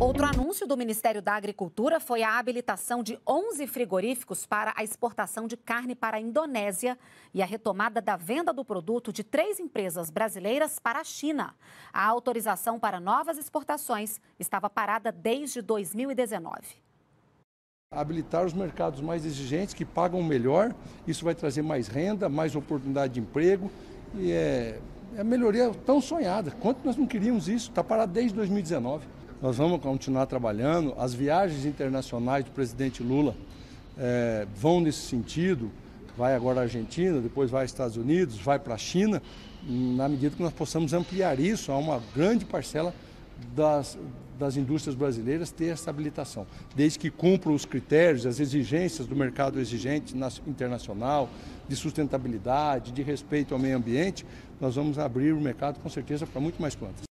Outro anúncio do Ministério da Agricultura foi a habilitação de 11 frigoríficos para a exportação de carne para a Indonésia e a retomada da venda do produto de três empresas brasileiras para a China. A autorização para novas exportações estava parada desde 2019. Habilitar os mercados mais exigentes, que pagam melhor, isso vai trazer mais renda, mais oportunidade de emprego e é, é a melhoria tão sonhada. Quanto nós não queríamos isso? Está parado desde 2019. Nós vamos continuar trabalhando. As viagens internacionais do presidente Lula é, vão nesse sentido. Vai agora à Argentina, depois vai aos Estados Unidos, vai para a China, na medida que nós possamos ampliar isso a uma grande parcela das, das indústrias brasileiras ter essa habilitação, desde que cumpram os critérios, as exigências do mercado exigente internacional, de sustentabilidade, de respeito ao meio ambiente, nós vamos abrir o mercado com certeza para muito mais plantas.